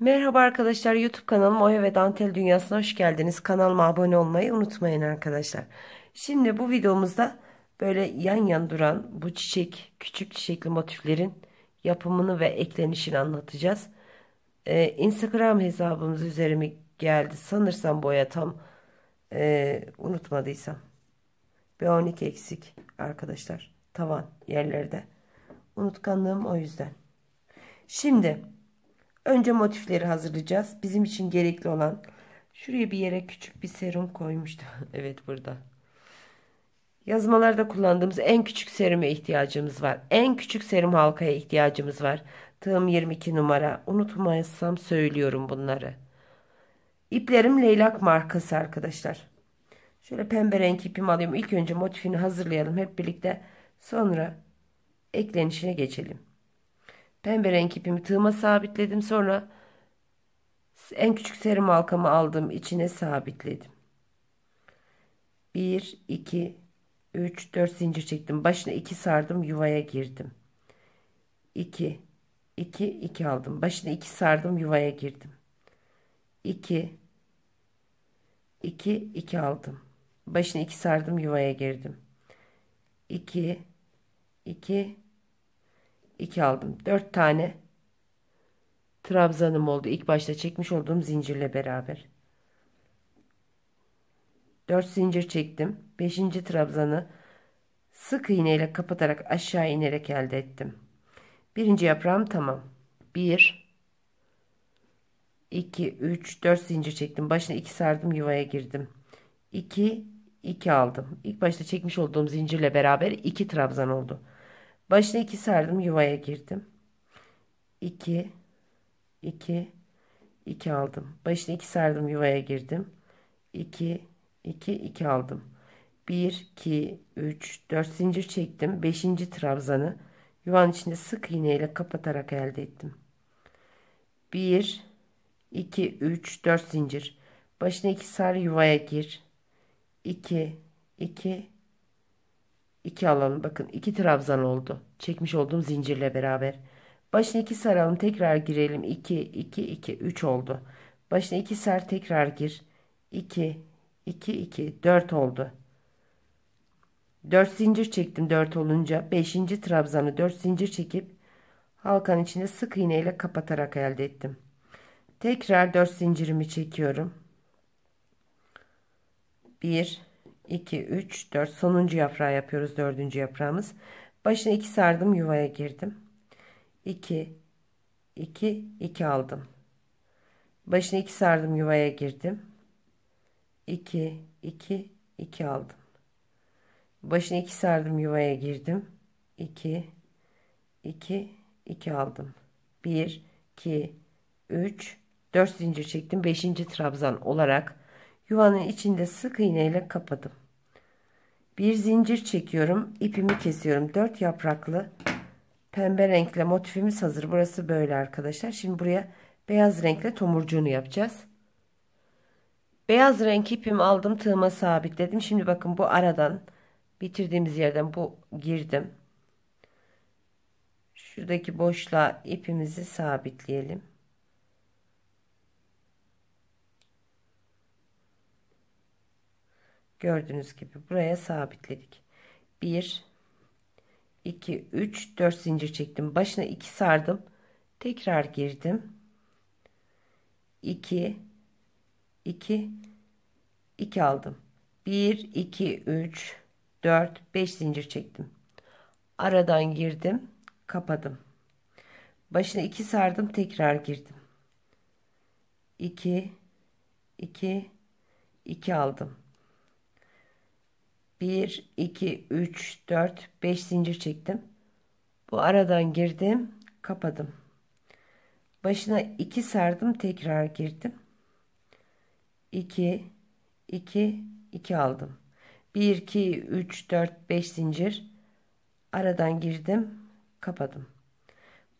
Merhaba arkadaşlar YouTube kanalım Oya ve Dantel Dünyası'na hoş geldiniz. Kanalıma abone olmayı unutmayın arkadaşlar. Şimdi bu videomuzda böyle yan yan duran bu çiçek, küçük çiçekli motiflerin yapımını ve eklenişini anlatacağız. Ee, Instagram hesabımız üzerime geldi. Sanırsam boya tam e, unutmadıysam. B12 eksik arkadaşlar. Tavan yerlerde. Unutkanlığım o yüzden. Şimdi... Önce motifleri hazırlayacağız. Bizim için gerekli olan. Şuraya bir yere küçük bir serum koymuştum. evet burada. Yazmalarda kullandığımız en küçük serüme ihtiyacımız var. En küçük serum halkaya ihtiyacımız var. Tığım 22 numara. Unutmayasam söylüyorum bunları. İplerim leylak markası arkadaşlar. Şöyle pembe renk ipim alıyorum. İlk önce motifini hazırlayalım hep birlikte. Sonra eklenişine geçelim. Pembe renk ipimi tığıma sabitledim. Sonra en küçük serim halkamı aldım. içine sabitledim. 1, 2, 3, 4 zincir çektim. Başına 2 sardım. Yuvaya girdim. 2, 2, 2 aldım. Başına 2 sardım. Yuvaya girdim. 2, 2, 2 aldım. Başına 2 sardım. Yuvaya girdim. 2, 2, 2 aldım. Dört tane trabzanım oldu. İlk başta çekmiş olduğum zincirle beraber. dört zincir çektim. Beşinci trabzanı sık iğneyle kapatarak aşağı inerek elde ettim. Birinci yaprağım tamam. Bir iki üç dört zincir çektim. Başına iki sardım yuvaya girdim. İki iki aldım. İlk başta çekmiş olduğum zincirle beraber iki trabzan oldu. Başta iki sardım yuvaya girdim. 2 2 2 aldım. Başta iki sardım yuvaya girdim. 2 2 2 aldım. 1 2 3 4 zincir çektim. 5. trabzanı yuvanın içinde sık iğneyle kapatarak elde ettim. 1 2 3 4 zincir. Başına iki sar yuvaya gir. 2 2 İki alalım bakın iki trabzan oldu. Çekmiş olduğum zincirle beraber. Başına iki saralım tekrar girelim. 2, iki iki üç oldu. Başına iki sar tekrar gir. 2, iki iki dört oldu. Dört zincir çektim dört olunca. beşinci trabzanı dört zincir çekip halkanın içinde sık iğne ile kapatarak elde ettim. Tekrar dört zincirimi çekiyorum. Bir. 2, 3, 4 sonuncu yaprağı yapıyoruz dördüncü yaprağımız. Başına 2 sardım yuvaya girdim. 2, 2, 2 aldım. Başına 2 sardım yuvaya girdim. 2, 2, 2 aldım. Başına 2 sardım yuvaya girdim. 2, 2, 2 aldım. 1, 2, 3, 4 zincir çektim. 5. trabzan olarak yuvanın içinde sık iğneyle kapadım. Bir zincir çekiyorum. ipimi kesiyorum. Dört yapraklı pembe renkle motifimiz hazır. Burası böyle arkadaşlar. Şimdi buraya beyaz renkle tomurcuğunu yapacağız. Beyaz renk ipimi aldım. Tığıma sabitledim. Şimdi bakın bu aradan bitirdiğimiz yerden bu girdim. Şuradaki boşluğa ipimizi sabitleyelim. Gördüğünüz gibi buraya sabitledik. 1 2 3 4 zincir çektim. Başına 2 sardım. Tekrar girdim. 2 2 2 aldım. 1 2 3 4 5 zincir çektim. Aradan girdim, kapadım. Başına 2 sardım, tekrar girdim. 2 2 2 aldım. 1, 2, 3, 4, 5 zincir çektim. Bu aradan girdim. Kapadım. Başına 2 sardım. Tekrar girdim. 2, 2, 2 aldım. 1, 2, 3, 4, 5 zincir. Aradan girdim. Kapadım.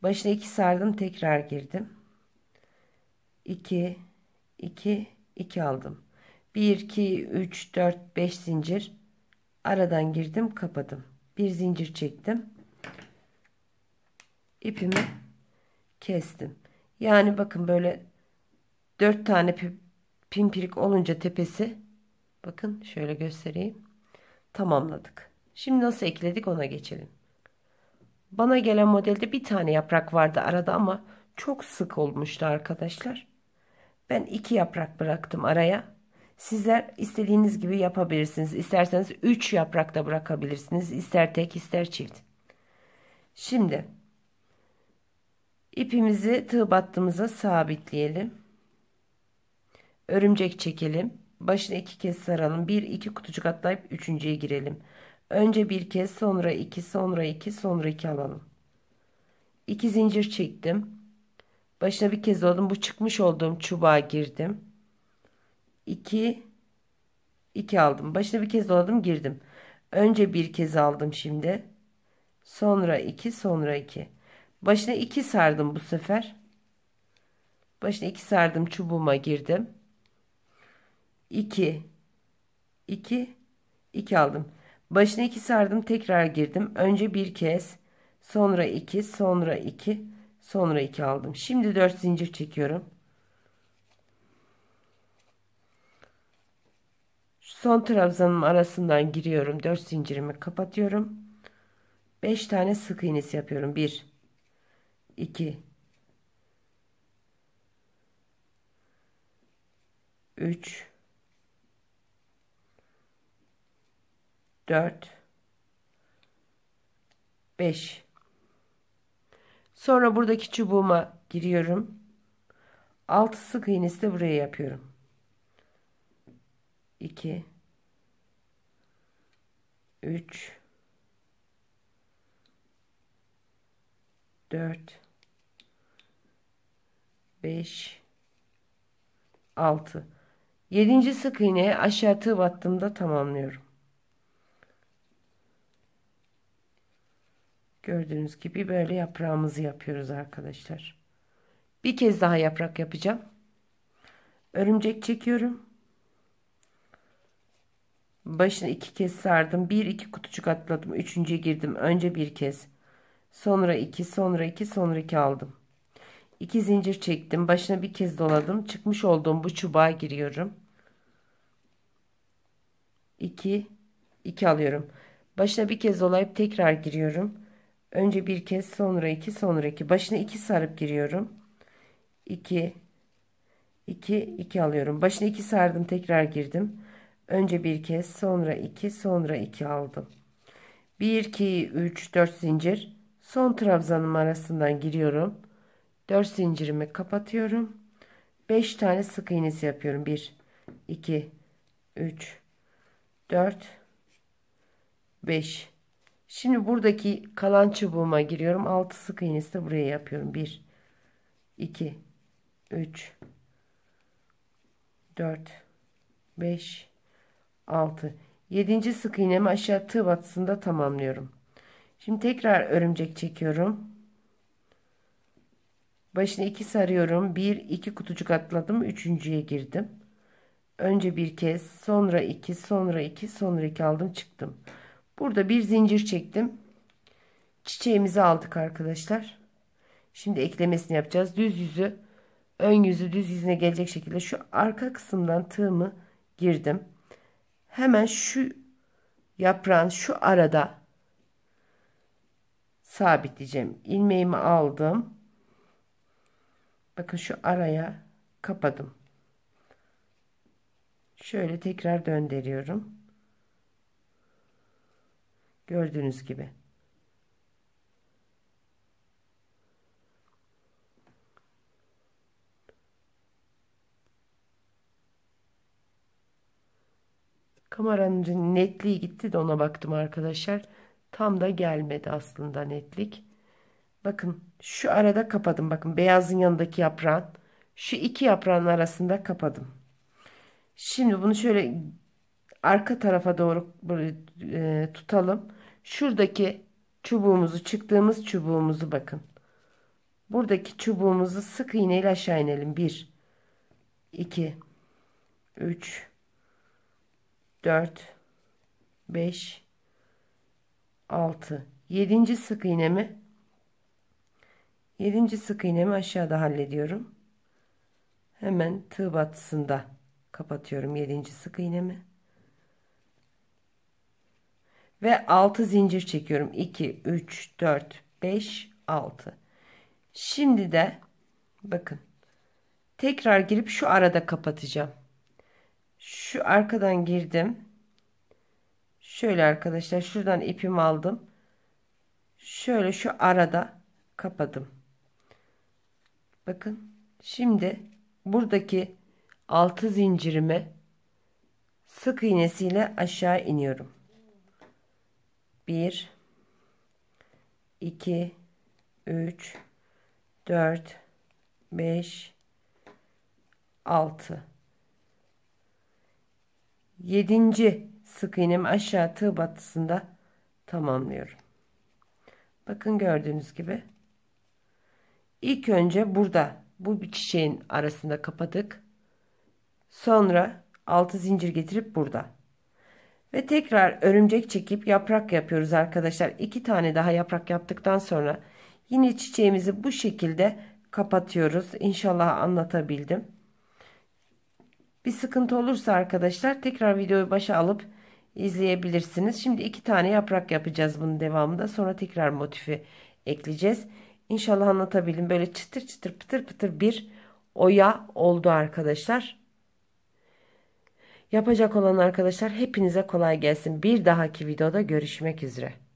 Başına 2 sardım. Tekrar girdim. 2, 2, 2 aldım. 1, 2, 3, 4, 5 zincir aradan girdim kapadım bir zincir çektim ipimi kestim yani bakın böyle dört tane pimpirik olunca tepesi bakın şöyle göstereyim tamamladık şimdi nasıl ekledik ona geçelim bana gelen modelde bir tane yaprak vardı arada ama çok sık olmuştu arkadaşlar ben iki yaprak bıraktım araya Sizler istediğiniz gibi yapabilirsiniz. İsterseniz 3 yaprakta bırakabilirsiniz. İster tek ister çift. Şimdi ipimizi tığ battığımıza sabitleyelim. Örümcek çekelim. Başını iki kez saralım. Bir iki kutucuk atlayıp üçüncüye girelim. Önce bir kez sonra iki sonra iki sonra iki alalım. İki zincir çektim. Başına bir kez oldum. Bu çıkmış olduğum çubuğa girdim. 2 2 aldım. Başına bir kez doladım girdim. Önce bir kez aldım şimdi. Sonra 2 sonra 2. Başına 2 sardım bu sefer. Başına 2 sardım çubuğuma girdim. 2 2 2 aldım. Başına 2 sardım tekrar girdim. Önce bir kez sonra 2 sonra 2 sonra 2 aldım. Şimdi 4 zincir çekiyorum. Son trabzanım arasından giriyorum. 4 zincirimi kapatıyorum. 5 tane sık iğnesi yapıyorum. 1 2 3 4 5 Sonra buradaki çubuğuma giriyorum. 6 sık iğnesi de buraya yapıyorum. 2 3 4 5 6 7. sık iğneye aşağı tığ battığımda tamamlıyorum. Gördüğünüz gibi böyle yaprağımızı yapıyoruz arkadaşlar. Bir kez daha yaprak yapacağım. Örümcek çekiyorum. Başını iki kez sardım. Bir iki kutucuk atladım. Üçüncüye girdim. Önce bir kez. Sonra iki, sonra iki, sonra iki aldım. İki zincir çektim. Başına bir kez doladım. Çıkmış olduğum bu çubuğa giriyorum. İki, iki alıyorum. Başına bir kez dolayıp tekrar giriyorum. Önce bir kez, sonra iki, sonra iki. Başına iki sarıp giriyorum. İki, iki, iki alıyorum. Başına iki sardım. Tekrar girdim. Önce bir kez sonra iki sonra iki aldım. Bir iki üç dört zincir son trabzanım arasından giriyorum. Dört zincirimi kapatıyorum. Beş tane sık iğnesi yapıyorum. Bir iki üç dört beş. Şimdi buradaki kalan çubuğuma giriyorum. Altı sık iğnesi de buraya yapıyorum. Bir iki üç dört beş 6. 7. sık iğnemi aşağı tığ batısında tamamlıyorum. Şimdi tekrar örümcek çekiyorum. Başına 2 sarıyorum. 1 2 kutucuk atladım. 3.'ye girdim. Önce bir kez, sonra 2, sonra 2, sonra 2 aldım, çıktım. Burada bir zincir çektim. Çiçeğimizi aldık arkadaşlar. Şimdi eklemesini yapacağız. Düz yüzü, ön yüzü düz yüzüne gelecek şekilde şu arka kısımdan tığımı girdim hemen şu yaprağın şu arada sabitleyeceğim. İlmeğimi aldım. Bakın şu araya kapadım. Şöyle tekrar döndürüyorum. Gördüğünüz gibi. Kameranın netliği gitti de ona baktım arkadaşlar. Tam da gelmedi aslında netlik. Bakın şu arada kapadım. Bakın beyazın yanındaki yaprağın. Şu iki yaprağın arasında kapadım. Şimdi bunu şöyle arka tarafa doğru böyle, e, tutalım. Şuradaki çubuğumuzu çıktığımız çubuğumuzu bakın. Buradaki çubuğumuzu sık iğneyle aşağı inelim. 1 2 3 4 5 6 7. sık iğnemi 7. sık iğnemi aşağıda hallediyorum. Hemen tığ batısında kapatıyorum 7. sık iğnemi. Ve 6 zincir çekiyorum. 2 3 4 5 6. Şimdi de bakın tekrar girip şu arada kapatacağım. Şu arkadan girdim. Şöyle arkadaşlar şuradan ipimi aldım. Şöyle şu arada kapadım. Bakın şimdi buradaki altı zincirime sık iğnesiyle aşağı iniyorum. 1 2 3 4 5 6 7. sık iğnemi aşağı tığ batısında tamamlıyorum. Bakın gördüğünüz gibi. ilk önce burada bu bir çiçeğin arasında kapadık. Sonra 6 zincir getirip burada. Ve tekrar örümcek çekip yaprak yapıyoruz arkadaşlar. 2 tane daha yaprak yaptıktan sonra yine çiçeğimizi bu şekilde kapatıyoruz. İnşallah anlatabildim. Bir sıkıntı olursa arkadaşlar tekrar videoyu başa alıp izleyebilirsiniz. Şimdi iki tane yaprak yapacağız bunun devamında. Sonra tekrar motifi ekleyeceğiz. İnşallah anlatabilirim. Böyle çıtır çıtır pıtır pıtır bir oya oldu arkadaşlar. Yapacak olan arkadaşlar hepinize kolay gelsin. Bir dahaki videoda görüşmek üzere.